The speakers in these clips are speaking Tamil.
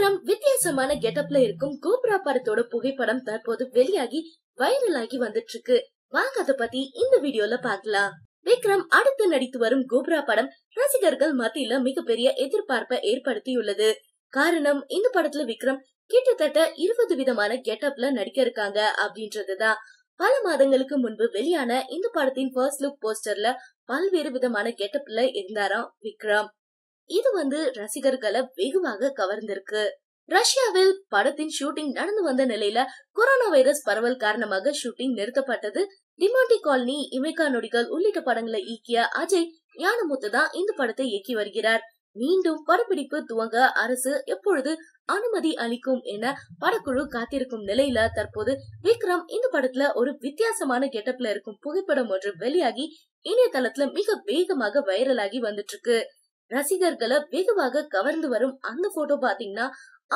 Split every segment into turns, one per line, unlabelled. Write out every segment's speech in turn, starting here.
விக்ரம் வித்தியாசமான கெட்டப்ல இருக்கும் கோப்ரா படத்தோட புகைப்படம் தற்போது வெளியாகி வைரல் ஆகி வந்துட்டு இருக்கு வாங்க அதை பத்தி இந்த வீடியோல பாக்கலாம் விக்ரம் அடுத்து நடித்து வரும் கோப்ரா படம் ரசிகர்கள் மத்தியில மிகப்பெரிய எதிர்பார்ப்பை ஏற்படுத்தியுள்ளது காரணம் இந்த படத்துல விக்ரம் கிட்டத்தட்ட இருபது விதமான கெட்டப்ல நடிக்க இருக்காங்க அப்படின்றதுதான் பல மாதங்களுக்கு முன்பு வெளியான இந்த படத்தின் ஃபர்ஸ்ட் லுக் போஸ்டர்ல பல்வேறு விதமான கெட்டப்ல இருந்தாராம் விக்ரம் இது வந்து ரசிகர்களை வெகுவாக கவர்ந்திருக்கு ரஷ்யாவில் படத்தின் ஷூட்டிங் நடந்து வந்த நிலையில கொரோனா வைரஸ் பரவல் காரணமாக ஷூட்டிங் நிறுத்தப்பட்டது டிமாண்டி காலனி இமைக்கா நொடிகள் உள்ளிட்ட படங்களை இயக்கிய அஜய் ஞானமுத்து தான் இந்த படத்தை இயக்கி வருகிறார் மீண்டும் படப்பிடிப்பு துவங்க அரசு எப்பொழுது அனுமதி அளிக்கும் என படக்குழு காத்திருக்கும் நிலையில தற்போது விக்ரம் இந்த படத்துல ஒரு வித்தியாசமான கெட்டப்ல இருக்கும் புகைப்படம் ஒன்று வெளியாகி இணையதளத்துல மிக வேகமாக வைரலாகி வந்துட்டு இருக்கு ரசிகர்களை வெகுவாக கவர்ந்து வரும் அந்த போட்டோ பாத்தீங்கன்னா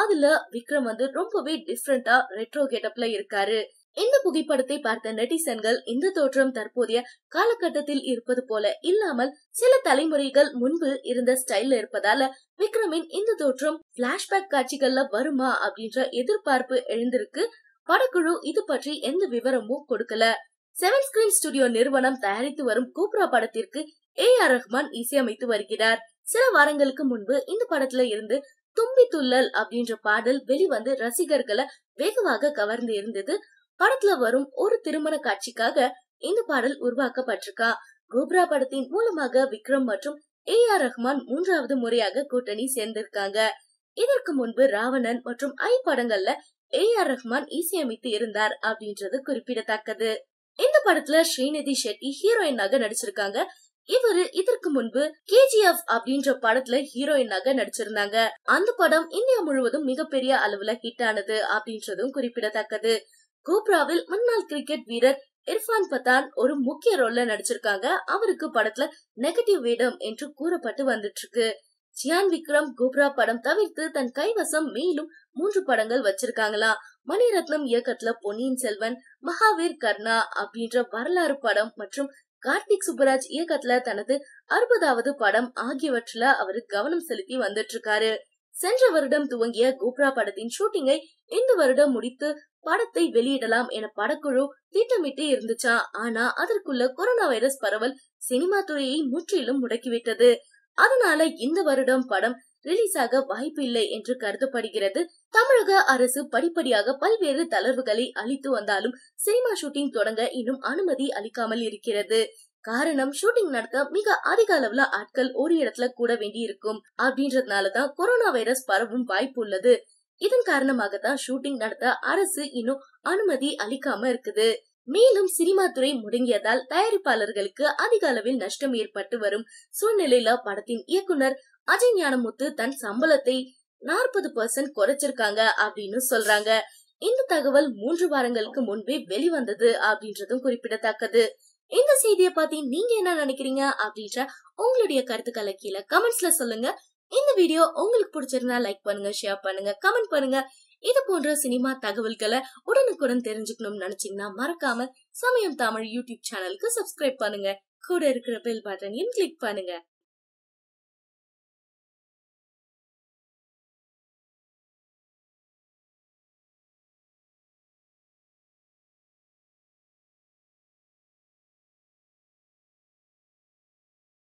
அதுல விக்ரம் வந்து ரொம்பவே டிஃப்ரெண்டா ரெட்ரோ கெட்டப்ல இருக்காரு இந்த புகைப்படத்தை பார்த்த நெட்டிசன்கள் இந்த தோற்றம் தற்போதைய காலகட்டத்தில் இருப்பது போல இல்லாமல் சில தலைமுறைகள் முன்பு இருந்த ஸ்டைல்ல இருப்பதால விக்ரமின் இந்த தோற்றம் பிளாஷ்பேக் காட்சிகள்ல வருமா அப்படின்ற எதிர்பார்ப்பு எழுந்திருக்கு படக்குழு இது பற்றி எந்த விவரமும் கொடுக்கல செவன் ஸ்கிரீன் ஸ்டுடியோ நிறுவனம் தயாரித்து வரும் கூப்ரா படத்திற்கு ஏ ஆர் ரஹ்மான் இசையமைத்து வருகிறார் சில வாரங்களுக்கு முன்பு இந்த படத்துல இருந்து தும்பி துள்ளல் அப்படின்ற பாடல் வெளிவந்து ரசிகர்களை வெகுவாக கவர்ந்து இருந்தது படத்துல வரும் ஒரு திருமண காட்சிக்காக இந்த பாடல் உருவாக்கப்பட்டிருக்கா கோப்ரா படத்தின் மூலமாக விக்ரம் மற்றும் ஏ ஆர் ரஹ்மான் மூன்றாவது முறையாக கூட்டணி சேர்ந்திருக்காங்க இதற்கு முன்பு ராவணன் மற்றும் ஐ படங்கள்ல ஏ ஆர் ரஹ்மான் இசையமைத்து இருந்தார் அப்படின்றது குறிப்பிடத்தக்கது இந்த படத்துல ஸ்ரீநிதி ஷெட்டி ஹீரோயினாக நடிச்சிருக்காங்க இவரு இதற்கு முன்பு கேஜிஎஃப் அப்படின்ற படத்துல ஹீரோயினாக நடிச்சிருந்தாங்க அந்த படம் இந்தியா முழுவதும் மிகப்பெரிய அளவுல ஹிட் ஆனது அப்படின்றதும் குறிப்பிடத்தக்கது கோப்ராவில் முன்னாள் கிரிக்கெட் வீரர் இர்ஃபான் பத்தான் ஒரு முக்கிய ரோல்ல நடிச்சிருக்காங்க அவருக்கு படத்துல நெகட்டிவ் வேடம் என்று கூறப்பட்டு வந்துட்டு இருக்கு சியான் விக்ரம் கோப்ரா படம் தவிர்த்து தன் கைவசம் மேலும் மூன்று படங்கள் வச்சிருக்காங்களா மணிரத்னம் இயக்கத்துல பொன்னியின் செல்வன் மகாவீர் கர்ணா அப்படின்ற வரலாறு படம் மற்றும் கார்த்திக் சுப்பராஜ் இயக்கத்துல தனது அறுபதாவது படம் ஆகியவற்றில அவரு கவனம் செலுத்தி வந்துட்டு இருக்காரு சென்ற வருடம் துவங்கிய கோப்ரா படத்தின் ஷூட்டிங்கை இந்த வருடம் முடித்து படத்தை வெளியிடலாம் என படக்குழு திட்டமிட்டு இருந்துச்சா ஆனா அதற்குள்ள கொரோனா வைரஸ் பரவல் சினிமா துறையை முற்றிலும் முடக்கிவிட்டது அதனால இந்த வருடம் படம் ரிலீஸ் ஆக வாய்ப்பில்லை என்று கருதப்படுகிறது தமிழக அரசு படிப்படியாக பல்வேறு தளர்வுகளை அளித்து வந்தாலும் சினிமா ஷூட்டிங் தொடங்க இன்னும் அனுமதி அளிக்காமல் இருக்கிறது காரணம் ஷூட்டிங் நடத்த மிக அதிக அளவுல ஆட்கள் ஒரு இடத்துல கூட வேண்டி இருக்கும் அப்படின்றதுனாலதான் கொரோனா வைரஸ் பரவும் வாய்ப்பு உள்ளது இதன் காரணமாக தான் ஷூட்டிங் நடத்த அரசு இன்னும் அனுமதி அளிக்காம இருக்குது மேலும் சினிமா துறை முடங்கியதால் தயாரிப்பாளர்களுக்கு அதிக அளவில் நஷ்டம் ஏற்பட்டு வரும் சூழ்நிலையில படத்தின் இயக்குனர் அஜய் ஞானமுத்து தன் சம்பளத்தை நாற்பது பர்சன்ட் குறைச்சிருக்காங்க அப்படின்னு சொல்றாங்க இந்த தகவல் மூன்று வாரங்களுக்கு முன்பே வெளிவந்தது அப்படின்றதும் குறிப்பிடத்தக்கது இந்த செய்தியை பத்தி நீங்க என்ன நினைக்கிறீங்க அப்படின்ற உங்களுடைய கருத்துக்களை கீழே கமெண்ட்ஸ்ல சொல்லுங்க இந்த வீடியோ உங்களுக்கு பிடிச்சிருந்தா லைக் பண்ணுங்க ஷேர் பண்ணுங்க கமெண்ட் பண்ணுங்க இது போன்ற சினிமா தகவல்களை உடனுக்குடன் தெரிஞ்சுக்கணும்னு நினைச்சீங்கன்னா மறக்காம சமயம் தமிழ் யூடியூப் சேனலுக்கு சப்ஸ்கிரைப் பண்ணுங்க கூட இருக்கிற பெல் பட்டனையும் கிளிக் பண்ணுங்க